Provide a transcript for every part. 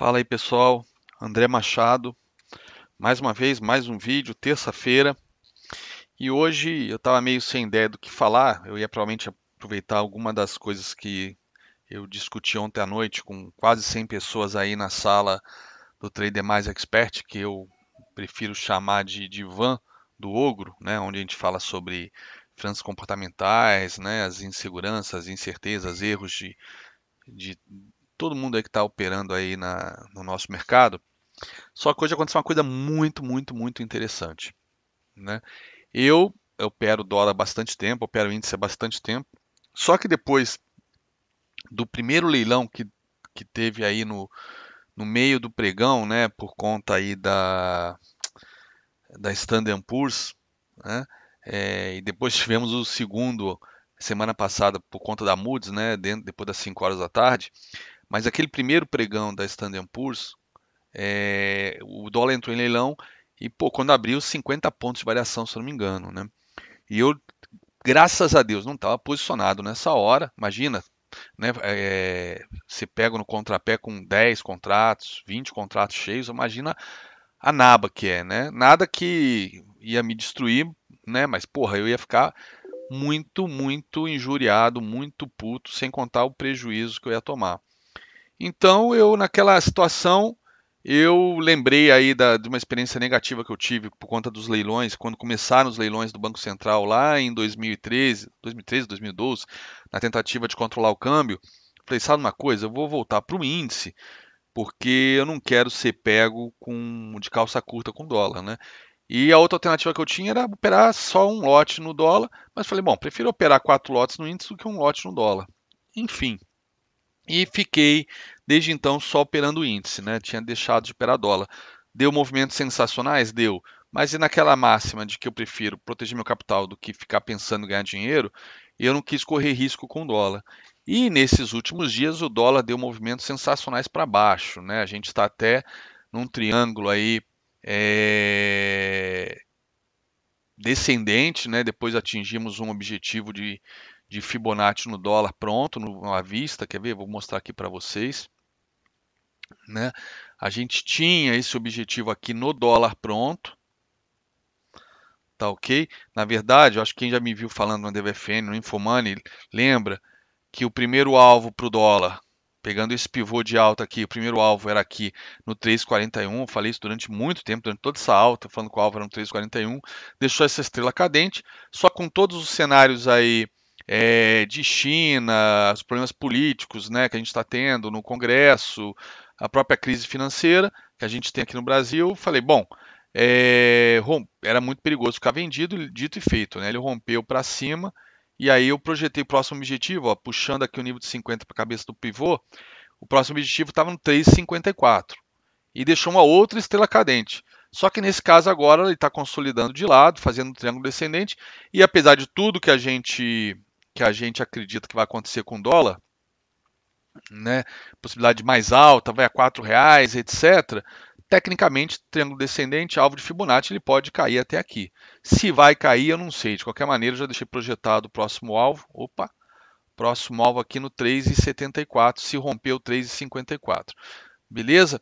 Fala aí pessoal, André Machado, mais uma vez, mais um vídeo, terça-feira. E hoje eu estava meio sem ideia do que falar, eu ia provavelmente aproveitar alguma das coisas que eu discuti ontem à noite com quase 100 pessoas aí na sala do Trader Mais Expert, que eu prefiro chamar de van do ogro, né, onde a gente fala sobre finanças comportamentais, né, as inseguranças, incertezas, erros de, de todo mundo aí que está operando aí na, no nosso mercado. Só que hoje aconteceu uma coisa muito, muito, muito interessante. Né? Eu, eu opero dólar há bastante tempo, opero índice há bastante tempo. Só que depois do primeiro leilão que, que teve aí no, no meio do pregão, né, por conta aí da, da Standard Poor's, né, é, e depois tivemos o segundo semana passada por conta da Moody's, né, dentro, depois das 5 horas da tarde, mas aquele primeiro pregão da Standard Poor's, é, o dólar entrou em leilão e, pô, quando abriu, 50 pontos de variação, se não me engano, né? E eu, graças a Deus, não estava posicionado nessa hora, imagina, né? É, se pega no contrapé com 10 contratos, 20 contratos cheios, imagina a naba que é, né? Nada que ia me destruir, né? Mas, porra, eu ia ficar muito, muito injuriado, muito puto, sem contar o prejuízo que eu ia tomar. Então eu naquela situação eu lembrei aí da, de uma experiência negativa que eu tive por conta dos leilões, quando começaram os leilões do Banco Central lá em 2013, 2013, 2012, na tentativa de controlar o câmbio. Falei, sabe uma coisa, eu vou voltar para o índice, porque eu não quero ser pego com de calça curta com dólar, né? E a outra alternativa que eu tinha era operar só um lote no dólar, mas falei, bom, prefiro operar quatro lotes no índice do que um lote no dólar. Enfim, e fiquei desde então só operando índice, né? tinha deixado de operar dólar. Deu movimentos sensacionais? Deu. Mas e naquela máxima de que eu prefiro proteger meu capital do que ficar pensando em ganhar dinheiro, eu não quis correr risco com o dólar. E nesses últimos dias o dólar deu movimentos sensacionais para baixo. Né? A gente está até num triângulo aí é... descendente, né? depois atingimos um objetivo de, de Fibonacci no dólar pronto, no, à vista. Quer ver? Vou mostrar aqui para vocês. Né? A gente tinha esse objetivo aqui no dólar pronto, tá ok? Na verdade, eu acho que quem já me viu falando no DVFN, no Infomoney, lembra que o primeiro alvo para o dólar, pegando esse pivô de alta aqui, o primeiro alvo era aqui no 3,41, eu falei isso durante muito tempo, durante toda essa alta, falando que o alvo era no 3,41, deixou essa estrela cadente, só com todos os cenários aí é, de China, os problemas políticos né, que a gente está tendo no Congresso, a própria crise financeira que a gente tem aqui no Brasil, falei, bom, é, era muito perigoso ficar vendido, dito e feito, né? Ele rompeu para cima e aí eu projetei o próximo objetivo, ó, puxando aqui o nível de 50 para a cabeça do pivô, o próximo objetivo estava no 3,54 e deixou uma outra estrela cadente. Só que nesse caso agora ele está consolidando de lado, fazendo um triângulo descendente e apesar de tudo que a gente que a gente acredita que vai acontecer com o dólar, né, possibilidade mais alta, vai a R$ reais, etc. Tecnicamente, triângulo descendente, alvo de Fibonacci, ele pode cair até aqui. Se vai cair, eu não sei. De qualquer maneira, já deixei projetado o próximo alvo. Opa! Próximo alvo aqui no 3,74, se rompeu 3,54. Beleza?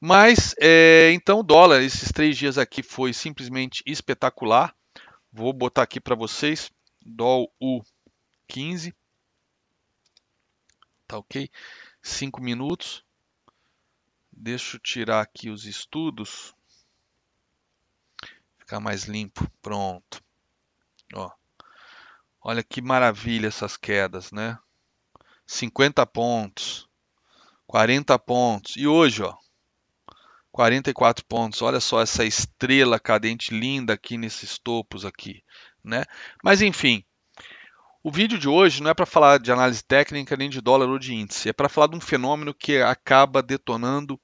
Mas, é, então, o dólar, esses três dias aqui foi simplesmente espetacular. Vou botar aqui para vocês, DOL U 15. Tá ok? Cinco minutos. Deixa eu tirar aqui os estudos. Ficar mais limpo. Pronto. Ó. Olha que maravilha essas quedas, né? 50 pontos. 40 pontos. E hoje, ó. 44 pontos. Olha só essa estrela cadente linda aqui nesses topos aqui, né? Mas enfim, o vídeo de hoje não é para falar de análise técnica nem de dólar ou de índice, é para falar de um fenômeno que acaba detonando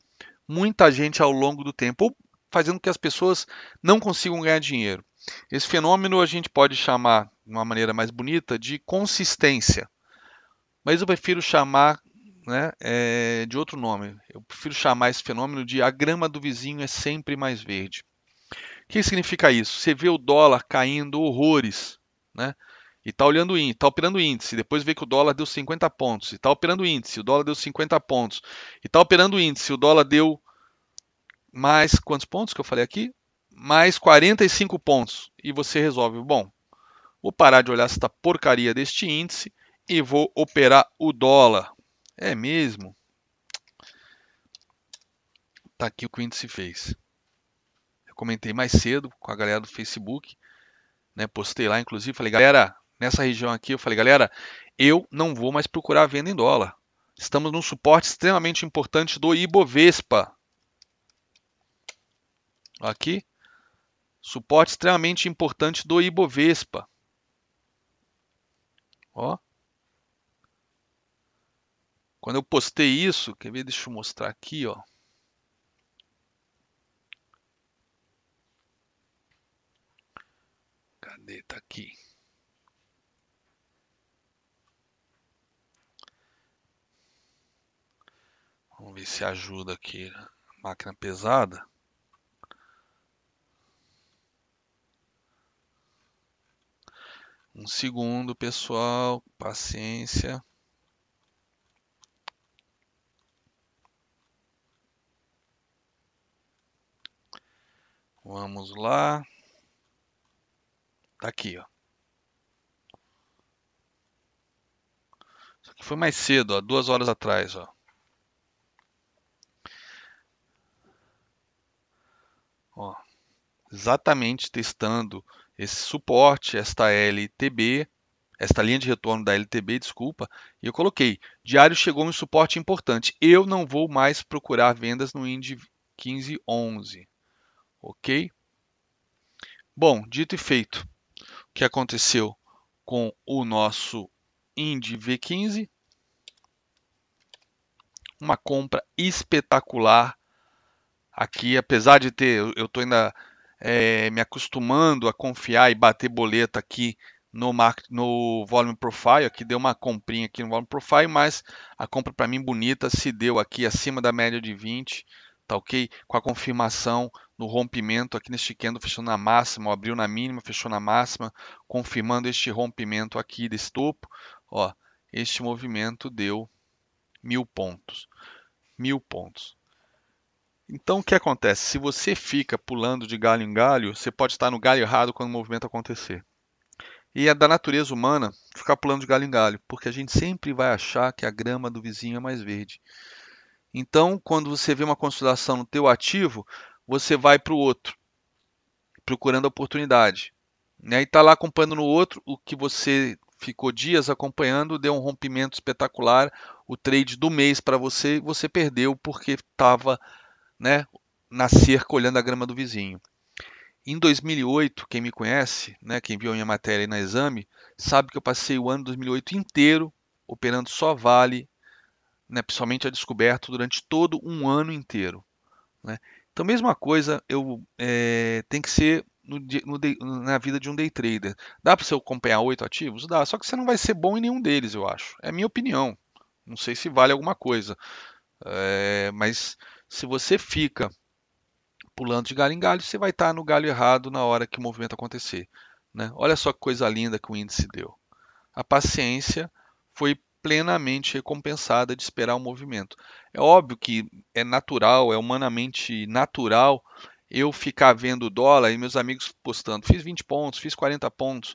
muita gente ao longo do tempo, ou fazendo com que as pessoas não consigam ganhar dinheiro. Esse fenômeno a gente pode chamar, de uma maneira mais bonita, de consistência, mas eu prefiro chamar né, é, de outro nome. Eu prefiro chamar esse fenômeno de a grama do vizinho é sempre mais verde. O que significa isso? Você vê o dólar caindo horrores, né? e está olhando índice, está operando índice, depois vê que o dólar deu 50 pontos, e está operando índice, o dólar deu 50 pontos, e está operando índice, o dólar deu mais quantos pontos que eu falei aqui? Mais 45 pontos. E você resolve, bom, vou parar de olhar esta porcaria deste índice e vou operar o dólar. É mesmo? Tá aqui o que o índice fez. Eu comentei mais cedo com a galera do Facebook, né? Postei lá inclusive, falei, galera, nessa região aqui, eu falei, galera, eu não vou mais procurar venda em dólar. Estamos num suporte extremamente importante do Ibovespa. Aqui, suporte extremamente importante do Ibovespa. Ó. Quando eu postei isso, quer ver? Deixa eu mostrar aqui, ó. Cadê? Tá aqui. ver se ajuda aqui. Né? Máquina pesada. Um segundo, pessoal. Paciência. Vamos lá. Tá aqui, ó. Isso aqui foi mais cedo, ó, duas horas atrás, ó. Ó, exatamente testando esse suporte, esta LTB, esta linha de retorno da LTB, desculpa, e eu coloquei, diário chegou um suporte importante, eu não vou mais procurar vendas no Indy 1511, ok? Bom, dito e feito, o que aconteceu com o nosso Indy V15? Uma compra espetacular Aqui, apesar de ter, eu estou ainda é, me acostumando a confiar e bater boleta aqui no, market, no Volume Profile, aqui deu uma comprinha aqui no Volume Profile, mas a compra para mim bonita se deu aqui acima da média de 20, tá ok? Com a confirmação no rompimento aqui neste candle, fechando na máxima, abriu na mínima, fechou na máxima, confirmando este rompimento aqui desse topo, ó, este movimento deu mil pontos, mil pontos. Então o que acontece? Se você fica pulando de galho em galho, você pode estar no galho errado quando o movimento acontecer. E é da natureza humana ficar pulando de galho em galho, porque a gente sempre vai achar que a grama do vizinho é mais verde. Então, quando você vê uma consolidação no teu ativo, você vai para o outro, procurando oportunidade. Né? E está lá acompanhando no outro o que você ficou dias acompanhando, deu um rompimento espetacular, o trade do mês para você, você perdeu porque estava né, na cerca olhando a grama do vizinho. Em 2008, quem me conhece, né, quem viu a minha matéria aí na exame, sabe que eu passei o ano 2008 inteiro operando só vale, né, principalmente a descoberto, durante todo um ano inteiro. Né? Então, mesma coisa eu é, tem que ser no, no, na vida de um day trader. Dá para você acompanhar oito ativos? Dá, só que você não vai ser bom em nenhum deles, eu acho. É a minha opinião. Não sei se vale alguma coisa. É, mas se você fica pulando de galho em galho, você vai estar no galho errado na hora que o movimento acontecer. Né? Olha só que coisa linda que o índice deu. A paciência foi plenamente recompensada de esperar o movimento. É óbvio que é natural, é humanamente natural eu ficar vendo dólar e meus amigos postando, fiz 20 pontos, fiz 40 pontos,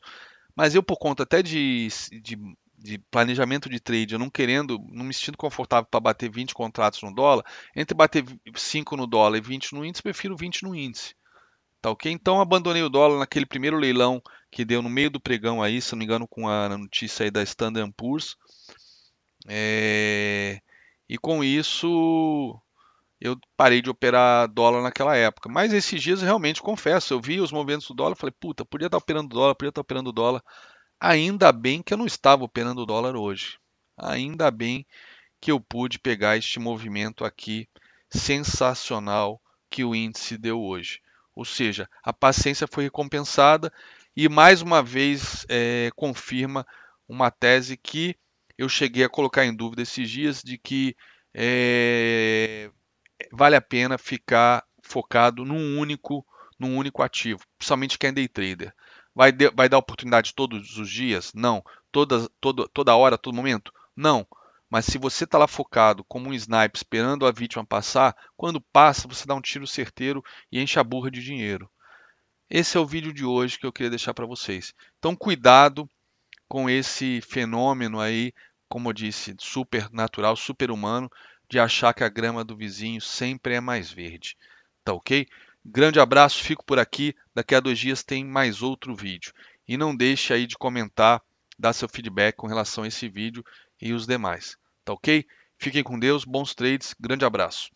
mas eu por conta até de, de de planejamento de trade, eu não querendo, não me sentindo confortável para bater 20 contratos no dólar, entre bater 5 no dólar e 20 no índice, prefiro 20 no índice. Tá ok? Então abandonei o dólar naquele primeiro leilão que deu no meio do pregão aí, se não me engano, com a notícia aí da Standard Poor's. É... E com isso eu parei de operar dólar naquela época. Mas esses dias eu realmente confesso, eu vi os movimentos do dólar, falei, puta, podia estar tá operando dólar, podia estar tá operando dólar. Ainda bem que eu não estava operando o dólar hoje. Ainda bem que eu pude pegar este movimento aqui sensacional que o índice deu hoje. Ou seja, a paciência foi recompensada e mais uma vez é, confirma uma tese que eu cheguei a colocar em dúvida esses dias de que é, vale a pena ficar focado num único, num único ativo, principalmente quem é day trader. Vai, de, vai dar oportunidade todos os dias? Não. Toda, toda hora, todo momento? Não. Mas se você está lá focado como um sniper esperando a vítima passar, quando passa você dá um tiro certeiro e enche a burra de dinheiro. Esse é o vídeo de hoje que eu queria deixar para vocês. Então cuidado com esse fenômeno aí, como eu disse, supernatural, super humano, de achar que a grama do vizinho sempre é mais verde. Tá ok? Grande abraço, fico por aqui. Daqui a dois dias tem mais outro vídeo. E não deixe aí de comentar, dar seu feedback com relação a esse vídeo e os demais. Tá ok? Fiquem com Deus, bons trades, grande abraço.